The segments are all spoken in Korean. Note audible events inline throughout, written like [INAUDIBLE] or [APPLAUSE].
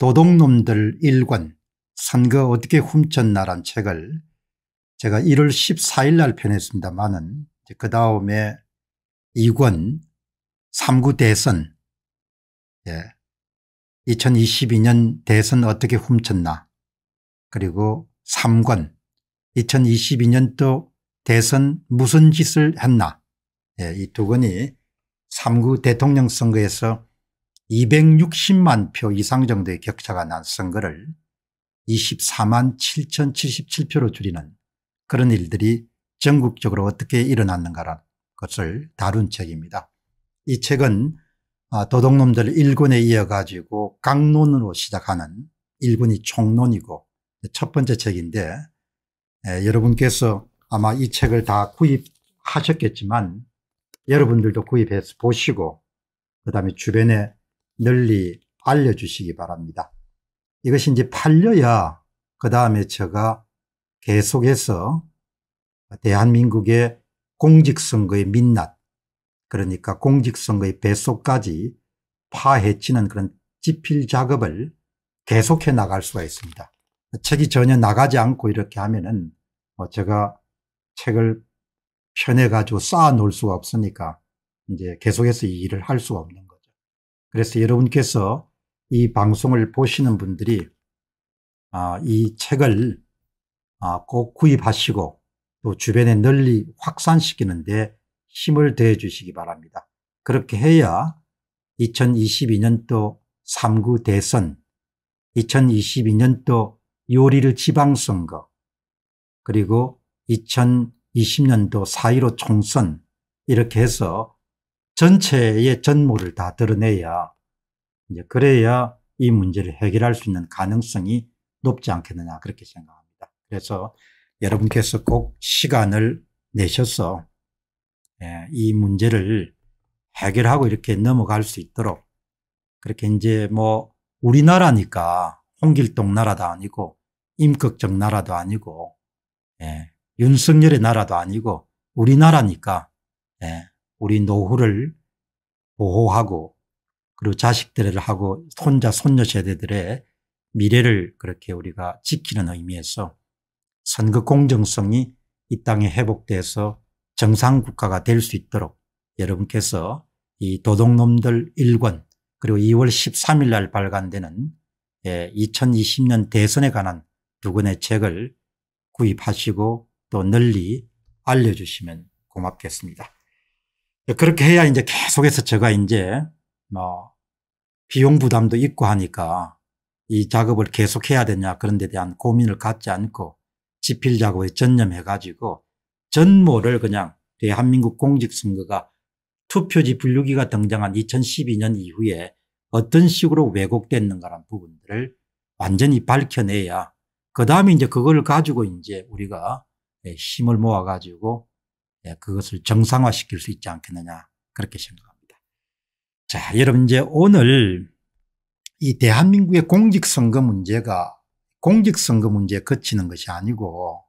도둑놈들 일권 선거 어떻게 훔쳤나란 책을 제가 1월 14일 날편했습니다만은그 다음에 2권 3구 대선 예. 2022년 대선 어떻게 훔쳤나 그리고 3권 2 0 2 2년또 대선 무슨 짓을 했나 예, 이 두 권이 3구 대통령 선거에서 260만 표 이상 정도의 격차가 난 선거를 24만 7,077표로 줄이는 그런 일들이 전국적으로 어떻게 일어났는가라는 것을 다룬 책입니다. 이 책은 아, 도둑놈들 1군에 이어가지고 강론으로 시작하는 1군이 총론이고 첫 번째 책인데 예, 여러분께서 아마 이 책을 다 구입하셨겠지만 여러분들도 구입해서 보시고 그 다음에 주변에 널리 알려주시기 바랍니다. 이것이 이제 팔려야 그 다음에 제가 계속해서 대한민국의 공직선거의 민낯 그러니까 공직선거의 배속까지 파헤치는 그런 지필 작업을 계속해 나갈 수가 있습니다. 책이 전혀 나가지 않고 이렇게 하면은 뭐 제가 책을 편해가지고 쌓아 놓을 수가 없으니까 이제 계속해서 이 일을 할 수가 없는 그래서 여러분께서 이 방송을 보시는 분들이 아, 이 책을 아, 꼭 구입하시고 또 주변에 널리 확산시키는데 힘을 더해 주시기 바랍니다. 그렇게 해야 2022년도 3구 대선, 2022년도 요리를 지방선거, 그리고 2020년도 4.15 총선 이렇게 해서 전체의 전모를 다 드러내야 이제 그래야 이 문제를 해결할 수 있는 가능성이 높지 않겠느냐 그렇게 생각합니다. 그래서 여러분께서 꼭 시간을 내셔서 예, 이 문제를 해결하고 이렇게 넘어갈 수 있도록 그렇게 이제 뭐 우리나라니까 홍길동 나라도 아니고 임꺽정 나라도 아니고 예, 윤석열의 나라도 아니고 우리나라니까 예, 우리 노후를 보호하고 그리고 자식들하고 을 손자 손녀 세대들의 미래를 그렇게 우리가 지키는 의미에서 선거 공정성이 이 땅에 회복돼서 정상 국가가 될 수 있도록 여러분께서 이 도둑놈들 1권 그리고 2월 13일 날 발간되는 2020년 예, 대선에 관한 두 권의 책을 구입하시고 또 널리 알려주시면 고맙겠습니다. 그렇게 해야 이제 계속해서 제가 이제 뭐 비용 부담도 있고 하니까 이 작업을 계속해야 되냐 그런 데 대한 고민을 갖지 않고 지필 작업에 전념해 가지고 전모를 그냥 대한민국 공직선거가 투표지 분류기가 등장한 2012년 이후에 어떤 식으로 왜곡됐는가라는 부분들을 완전히 밝혀내야 그 다음에 이제 그걸 가지고 이제 우리가 예, 힘을 모아가지고 예, 그것을 정상화시킬 수 있지 않겠느냐 그렇게 생각합니다. 자, 여러분 이제 오늘 이 대한민국의 공직선거 문제가 공직선거 문제에 그치는 것이 아니고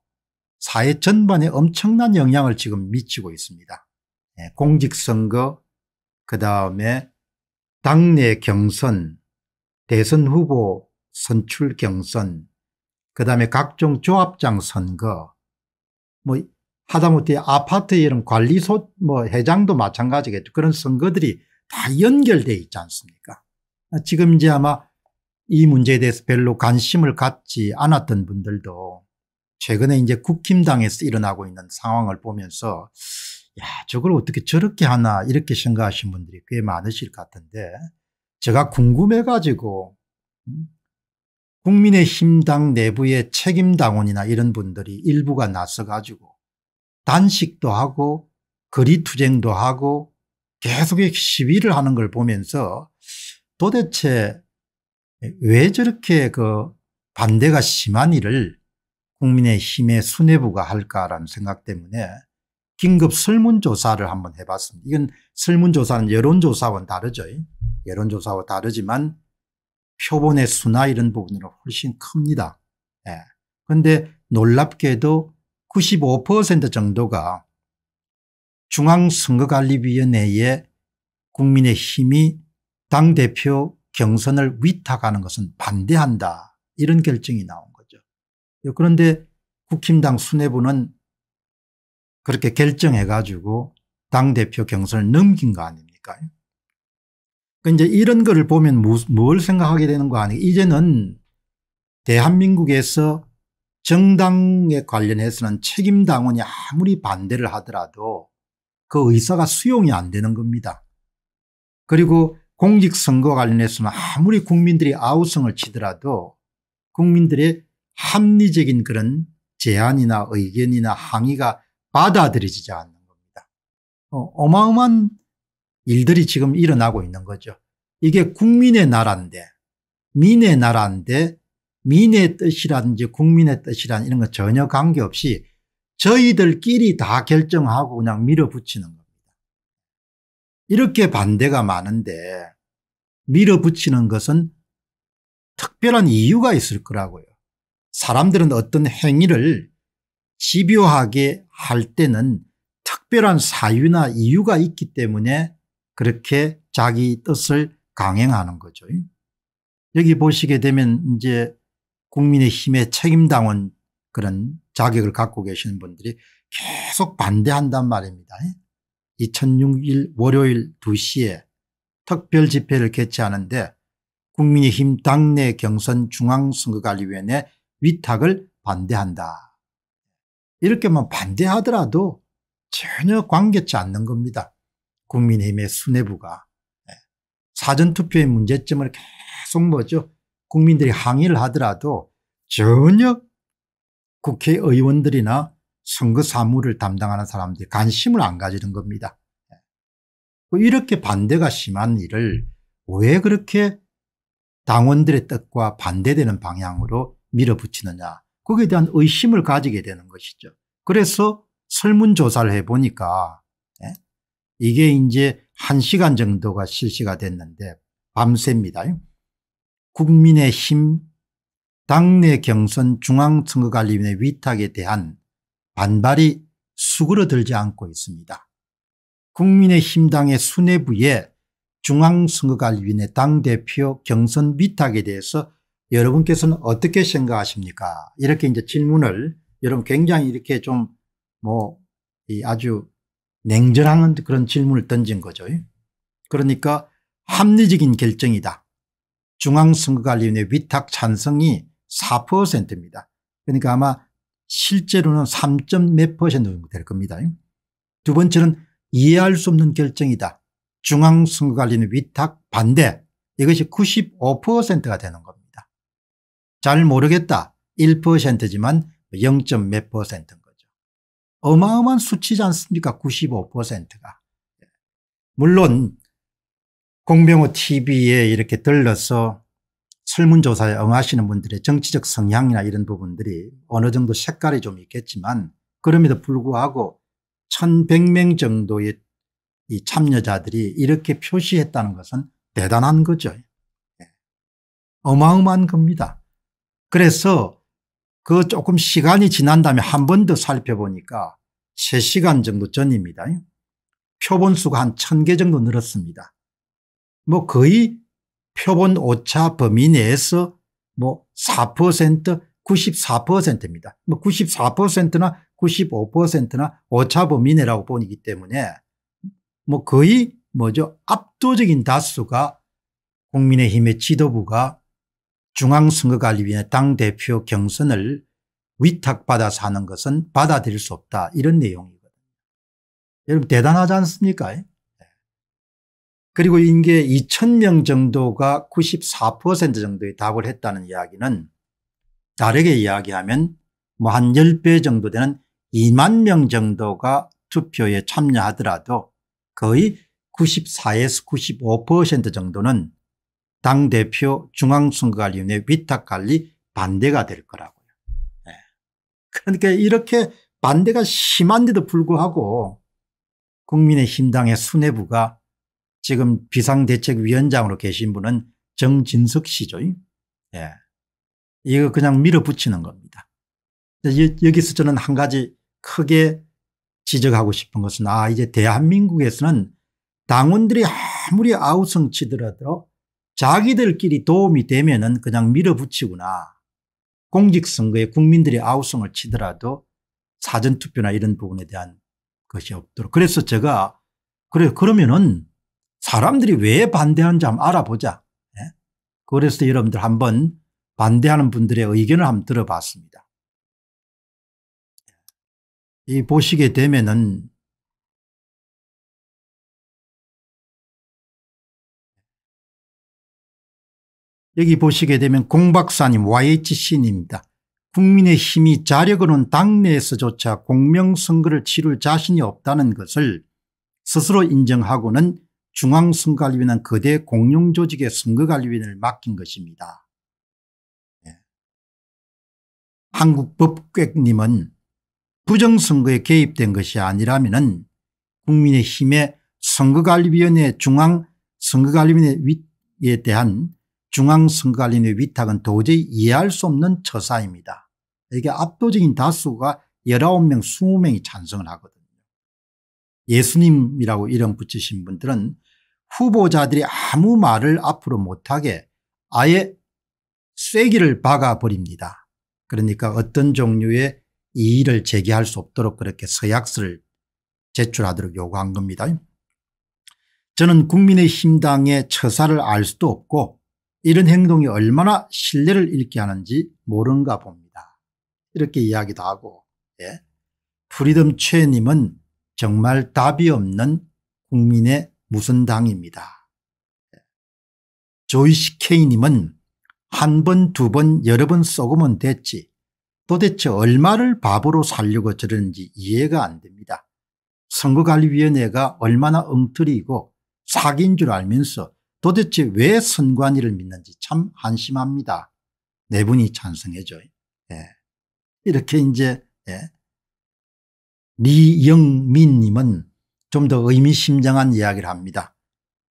사회 전반에 엄청난 영향을 지금 미치고 있습니다. 예, 공직선거 그다음에 당내 경선 대선 후보 선출 경선 그다음에 각종 조합장 선거 뭐 하다못해 아파트 이런 관리소 뭐회장도 마찬가지겠죠. 그런 선거들이 다 연결돼 있지 않습니까? 지금 이제 아마 이 문제에 대해서 별로 관심을 갖지 않았던 분들도 최근에 이제 국힘당에서 일어나고 있는 상황을 보면서 야 저걸 어떻게 저렇게 하나 이렇게 생각하신 분들이 꽤 많으실 것 같은데 제가 궁금해 가지고 음? 국민의힘당 내부의 책임당원이나 이런 분들이 일부가 나서 가지고 단식도 하고 거리투쟁도 하고 계속 시위를 하는 걸 보면서 도대체 왜 저렇게 그 반대가 심한 일을 국민의힘의 수뇌부가 할까라는 생각 때문에 긴급 설문조사를 한번 해봤습니다. 이건 설문조사는 여론조사와는 다르죠. 여론조사와 다르지만 표본의 수나 이런 부분으로 훨씬 큽니다. 예. 그런데 놀랍게도 95% 정도가 중앙선거관리위원회에 국민의힘이 당대표 경선을 위탁하는 것은 반대한다 이런 결정이 나온 거죠. 그런데 국힘당 수뇌부는 그렇게 결정해 가지고 당대표 경선을 넘긴 거 아닙니까 그러니까 이제 이런 거를 보면 뭘 생각하게 되는 거 아니에요 이제는 대한민국에서 정당에 관련해서는 책임 당원이 아무리 반대를 하더라도 그 의사가 수용이 안 되는 겁니다. 그리고 공직선거 관련해서는 아무리 국민들이 아우성을 치더라도 국민들의 합리적인 그런 제안이나 의견이나 항의가 받아들여지지 않는 겁니다. 어, 어마어마한 일들이 지금 일어나고 있는 거죠. 이게 국민의 나라인데 민의 나라인데 민의 뜻이라든지 국민의 뜻이라든 이런 거 전혀 관계없이 저희들끼리 다 결정하고 그냥 밀어붙이는 겁니다. 이렇게 반대가 많은데 밀어붙이는 것은 특별한 이유가 있을 거라고요. 사람들은 어떤 행위를 집요하게 할 때는 특별한 사유나 이유가 있기 때문에 그렇게 자기 뜻을 강행하는 거죠. 여기 보시게 되면 이제 국민의힘의 책임당원 그런 자격을 갖고 계시는 분들이 계속 반대한단 말입니다. 2006일 월요일 2시에 특별 집회를 개최하는데 국민의힘 당내 경선 중앙선거관리위원회 위탁을 반대한다. 이렇게만 반대하더라도 전혀 관계치 않는 겁니다. 국민의힘의 수뇌부가 예. 사전투표의 문제점을 계속 뭐죠 국민들이 항의를 하더라도 전혀 국회의원들이나 선거 사무를 담당하는 사람들이 관심을 안 가지는 겁니다. 예. 이렇게 반대가 심한 일을 왜 그렇게 당원들의 뜻과 반대되는 방향으로 밀어붙이느냐 거기에 대한 의심을 가지게 되는 것이죠. 그래서 설문조사를 해보니까 예, 이게 이제 1시간 정도가 실시가 됐는데 밤새입니다. 국민의힘 당내 경선 중앙선거관리위원회 위탁에 대한 반발이 수그러들지 않고 있습니다. 국민의힘 당의 수뇌부에 중앙선거관리위원회 당대표 경선 위탁에 대해서 여러분께서는 어떻게 생각하십니까? 이렇게 이제 질문을 여러분 굉장히 이렇게 좀 뭐 아주 냉정한 그런 질문을 던진 거죠. 그러니까 합리적인 결정이다. 중앙선거관리위원회 위탁 찬성이 4%입니다. 그러니까 아마 실제로는 3. 몇 퍼센트 정도 될 겁니다. 두 번째는 이해할 수 없는 결정이다. 중앙선거관리위원회 위탁 반대 이것이 95%가 되는 겁니다. 잘 모르겠다 1%지만 0. 몇 퍼센트인 거죠. 어마어마한 수치지 않습니까 95%가. 물론 공병호 TV에 이렇게 들러서 설문조사에 응하시는 분들의 정치적 성향이나 이런 부분들이 어느 정도 색깔이 좀 있겠지만 그럼에도 불구하고 1100명 정도의 이 참여자들이 이렇게 표시했다는 것은 대단한 거죠. 예. 어마어마한 겁니다. 그래서 그 조금 시간이 지난 다음에 한 번 더 살펴보니까 3시간 정도 전입니다. 표본수가 한 1000개 정도 늘었습니다. 뭐 거의 표본 오차 범위 내에서 뭐 4% 94%입니다. 뭐 94%나 뭐 95%나 오차 범위 내라고 보기 이 때문에 뭐 거의 뭐죠 압도적인 다수가 국민의힘의 지도부가 중앙선거관리위원회 당대표 경선을 위탁받아서 하는 것은 받아들일 수 없다 이런 내용이거든요. 여러분 대단하지 않습니까? 그리고 인계 2,000명 정도가 94% 정도의 답을 했다는 이야기는 다르게 이야기하면 뭐 한 10배 정도 되는 2만 명 정도가 투표에 참여하더라도 거의 94에서 95% 정도는 당대표 중앙선거관리위원회 위탁관리 반대가 될 거라고요. 네. 그러니까 이렇게 반대가 심한데도 불구하고 국민의힘당의 수뇌부가 지금 비상대책위원장으로 계신 분은 정진석 씨죠. 예. 이거 그냥 밀어붙이는 겁니다. 여기서 저는 한 가지 크게 지적하고 싶은 것은 아 이제 대한민국에서는 당원들이 아무리 아우성 치더라도 자기들끼리 도움이 되면은 그냥 밀어붙이구나. 공직선거에 국민들이 아우성을 치더라도 사전투표나 이런 부분에 대한 것이 없도록. 그래서 제가 그래 그러면은 사람들이 왜 반대하는지 한번 알아보자. 예? 그래서 여러분들 한번 반대하는 분들의 의견을 한번 들어봤습니다. 이 보시게 되면은 여기 보시게 되면 공박사님 YHC님입니다. 국민의힘이 자력으로는 당내에서조차 공명선거를 치를 자신이 없다는 것을 스스로 인정하고는 중앙선거관리위원회 거대 공룡조직의 선거관리위원회를 맡긴 것입니다. 네. 한국법객님은 부정선거에 개입된 것이 아니라면 국민의힘의 선거관리위원회 중앙선거관리위원회에 대한 중앙선거관리위원회 위탁은 도저히 이해할 수 없는 처사입니다. 이게 압도적인 다수가 19명 20명이 찬성을 하거든요. 예수님이라고 이름 붙이신 분들은 후보자들이 아무 말을 앞으로 못하게 아예 쐐기를 박아버립니다. 그러니까 어떤 종류의 이의를 제기할 수 없도록 그렇게 서약서를 제출하도록 요구한 겁니다. 저는 국민의힘당의 처사를 알 수도 없고 이런 행동이 얼마나 신뢰를 잃게 하는지 모른가 봅니다. 이렇게 이야기도 하고 예. 프리덤 최님은 정말 답이 없는 국민의 무슨 당입니다. 조이시 케이님은 한 번, 두 번, 여러 번 쏘고면 됐지 도대체 얼마를 밥으로 살려고 저러는지 이해가 안 됩니다. 선거관리위원회가 얼마나 엉터리이고 사기인 줄 알면서 도대체 왜 선관위를 믿는지 참 한심합니다. 네 분이 찬성해줘요. 예. 이렇게 이제 예. 리영민님은 좀더 의미심장한 이야기를 합니다.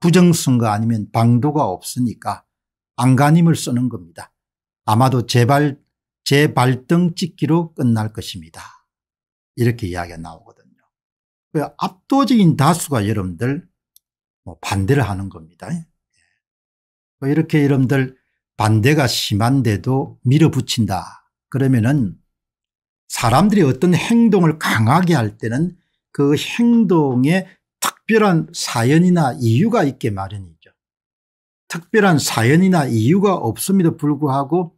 부정선거 아니면 방도가 없으니까 안간힘을 쓰는 겁니다. 아마도 제발 재발등 찍기로 끝날 것입니다. 이렇게 이야기가 나오거든요. 그 압도적인 다수가 여러분들 뭐 반대를 하는 겁니다. 예. 뭐 이렇게 여러분들 반대가 심한데도 밀어붙인다. 그러면은 사람들이 어떤 행동을 강하게 할 때는 그 행동에 특별한 사연이나 이유가 있게 마련이죠. 특별한 사연이나 이유가 없음에도 불구하고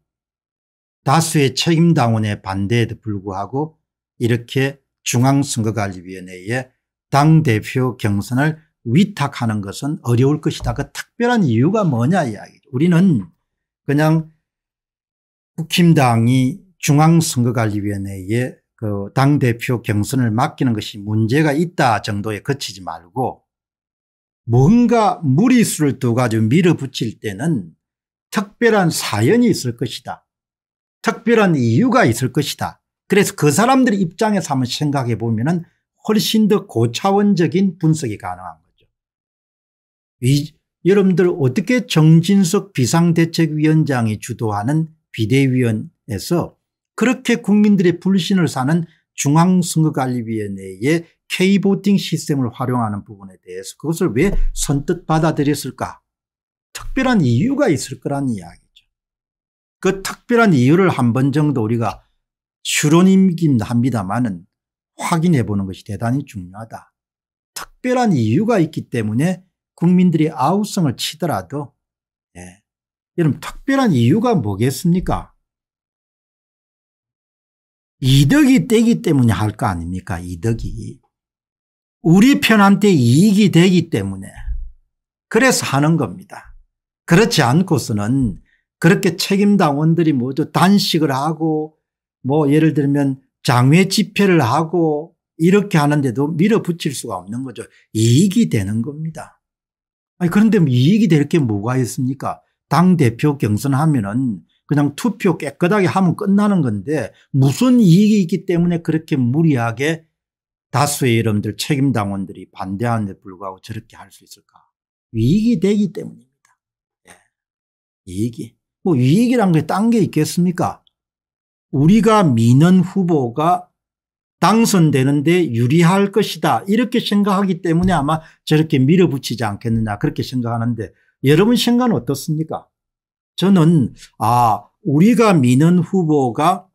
다수의 책임당원의 반대에도 불구하고 이렇게 중앙선거관리위원회에 당대표 경선을 위탁하는 것은 어려울 것이다. 그 특별한 이유가 뭐냐 이야기죠. 우리는 그냥 국힘당이 중앙선거관리위원회에 그당 대표 경선을 맡기는 것이 문제가 있다 정도에 그치지 말고 뭔가 무리수를 두 가지고 밀어붙일 때는 특별한 사연이 있을 것이다. 특별한 이유가 있을 것이다. 그래서 그 사람들 의 입장에서 한번 생각해 보면 은 훨씬 더 고차원적인 분석이 가능한 거죠. 이, 여러분들 어떻게 정진석 비상대책위원장이 주도하는 비대위원에서 그렇게 국민들의 불신을 사는 중앙선거관리위원회의 K보팅 시스템을 활용하는 부분에 대해서 그것을 왜 선뜻 받아들였을까 특별한 이유가 있을 거란 이야기죠. 그 특별한 이유를 한 번 정도 우리가 추론이긴 합니다만은 확인해 보는 것이 대단히 중요하다. 특별한 이유가 있기 때문에 국민들이 아우성을 치더라도 예. 여러분 특별한 이유가 뭐겠습니까 이득이 되기 때문에 할 거 아닙니까 이득이. 우리 편한테 이익이 되기 때문에 그래서 하는 겁니다. 그렇지 않고서는 그렇게 책임당원들이 모두 단식을 하고 뭐 예를 들면 장외 집회를 하고 이렇게 하는데도 밀어붙일 수가 없는 거죠. 이익이 되는 겁니다. 아니, 그런데 뭐 이익이 될 게 뭐가 있습니까? 당대표 경선하면은 그냥 투표 깨끗하게 하면 끝나는 건데 무슨 이익이 있기 때문에 그렇게 무리하게 다수의 여러분들 책임당원들이 반대하는데 불구하고 저렇게 할 수 있을까 이익이 되기 때문입니다. 예. 이익이. 뭐 이익이란 게딴 게 있겠습니까 우리가 미는 후보가 당선되는데 유리할 것이다 이렇게 생각하기 때문에 아마 저렇게 밀어붙이지 않겠느냐 그렇게 생각하는데 여러분 생각은 어떻습니까 저는 아 우리가 미는 후보가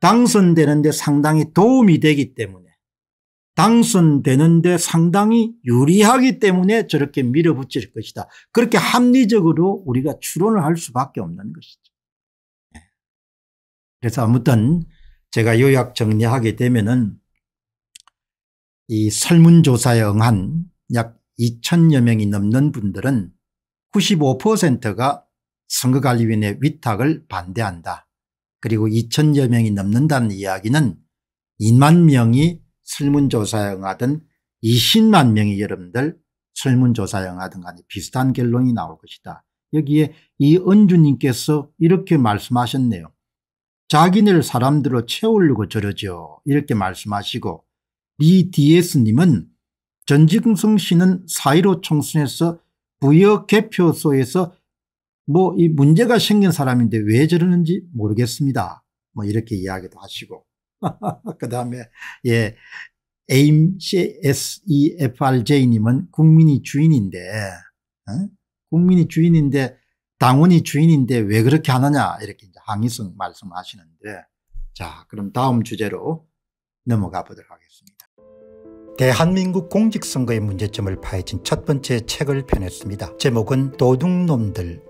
당선되는데 상당히 도움이 되기 때문에 당선되는데 상당히 유리하기 때문에 저렇게 밀어붙일 것이다. 그렇게 합리적으로 우리가 추론을 할 수밖에 없는 것이죠. 예. 그래서 아무튼 제가 요약 정리하게 되면은 이 설문조사에 응한 약 2천여 명이 넘는 분들은 95%가 선거관리위원회 위탁을 반대한다. 그리고 2천여 명이 넘는다는 이야기는 2만 명이 설문조사에 응하든 20만 명이 여러분들 설문조사에 응하든 간에 비슷한 결론이 나올 것이다. 여기에 이은주님께서 이렇게 말씀하셨네요. 자기네를 사람들로 채우려고 저러죠. 이렇게 말씀하시고 리디에스님은 전직긍성 씨는 4.15 총선에서 부여 개표소에서 뭐이 문제가 생긴 사람인데 왜 저러는지 모르겠습니다. 뭐 이렇게 이야기도 하시고 [LAUGHS] 그 다음에 예 AMCSEFRJ님은 국민이 주인인데 어? 국민이 주인인데 당원이 주인인데 왜 그렇게 하느냐 이렇게 이제 항의성 말씀하시는데 자 그럼 다음 주제로 넘어가 보도록 하겠습니다. 대한민국 공직선거의 문제점을 파헤친 첫 번째 책을 펴냈습니다. 제목은 도둑놈들